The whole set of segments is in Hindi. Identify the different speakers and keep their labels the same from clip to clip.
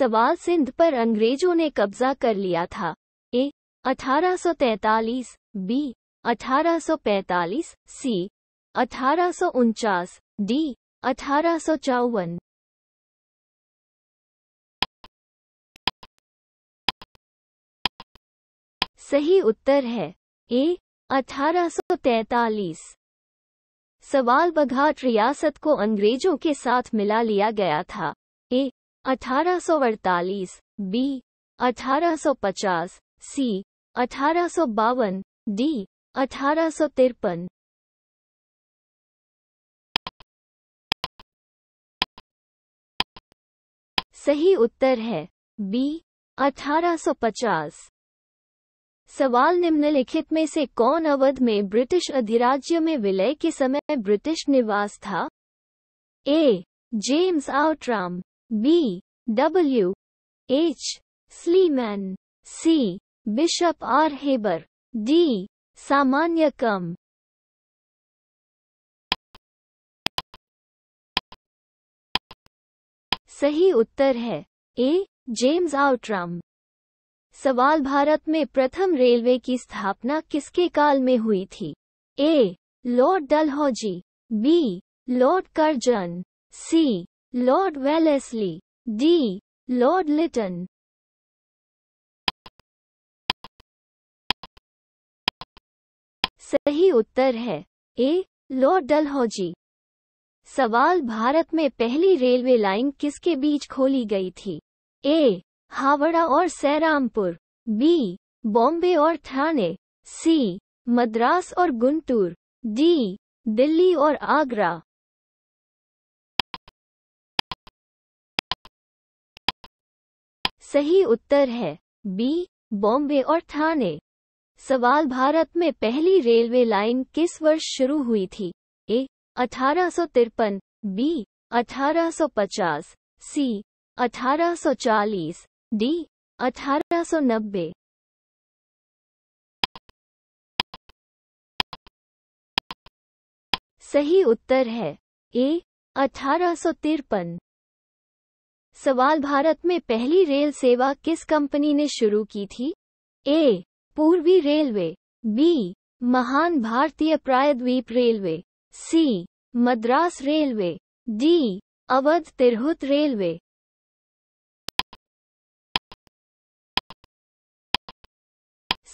Speaker 1: सवाल सिंध पर अंग्रेजों ने कब्जा कर लिया था ए 1843, बी 1845, सी अठारह डी अठारह
Speaker 2: सही उत्तर
Speaker 1: है ए 1843 सवाल बघाट रियासत को अंग्रेजों के साथ मिला लिया गया था 1848 बी 1850 सी अठारह डी अठारह
Speaker 2: सही उत्तर
Speaker 1: है बी 1850 सवाल निम्नलिखित में से कौन अवध में ब्रिटिश अधिराज्य में विलय के समय ब्रिटिश निवास था A James Outram B. W. H. Sleeman. C. Bishop R. Haber.
Speaker 2: D. Samanyakam.
Speaker 1: सही उत्तर है ए जेम्स आउट्रम सवाल भारत में प्रथम रेलवे की स्थापना किसके काल में हुई थी A Lord Dalhousie B Lord Curzon C Lord Wellesley. D.
Speaker 2: Lord Lytton.
Speaker 1: सही उत्तर है ए लॉर्ड डलहौजी सवाल भारत में पहली रेलवे लाइन किसके बीच खोली गई थी ए हावड़ा और सैरामपुर बी बॉम्बे और थाने सी मद्रास और गुंटूर डी दिल्ली और आगरा सही उत्तर है बी बॉम्बे और थाने सवाल भारत में पहली रेलवे लाइन किस वर्ष शुरू हुई थी ए अठारह बी पचास सी चालीस डी नब्बे
Speaker 2: सही उत्तर है
Speaker 1: ए अठारह सवाल भारत में पहली रेल सेवा किस कंपनी ने शुरू की थी ए पूर्वी रेलवे बी महान भारतीय प्रायद्वीप railway C Madras railway D Awadh Tirhut railway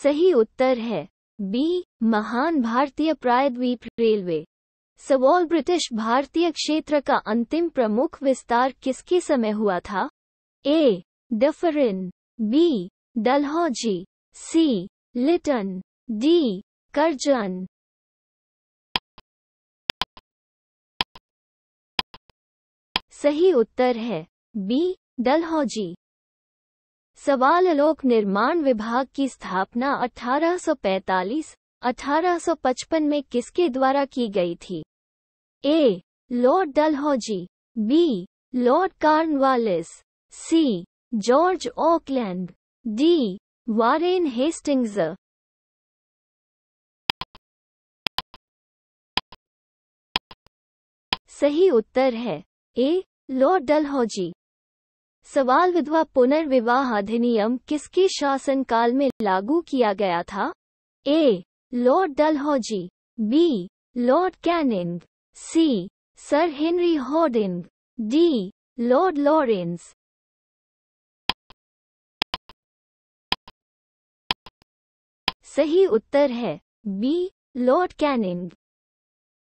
Speaker 2: सही उत्तर
Speaker 1: है बी महान भारतीय प्रायद्वीप रेलवे सवाल ब्रिटिश भारतीय क्षेत्र का अंतिम प्रमुख विस्तार किसके समय हुआ था A Dufferin B Dalhousie C Lytton
Speaker 2: D Curzon
Speaker 1: सही उत्तर है बी डलहौजी सवाल लोक निर्माण विभाग की स्थापना 1845 1855 में किसके द्वारा की गई थी A Lord Dalhousie B Lord Cornwallis C George Auckland D Warren Hastings सही उत्तर है ए लॉर्ड डलहौजी सवाल विधवा पुनर्विवाह अधिनियम किसके शासनकाल में लागू किया गया था A Lord Dalhousie B Lord Canning C Sir Henry Hardinge D Lord Lawrence
Speaker 2: सही उत्तर है बी लॉर्ड कैनिंग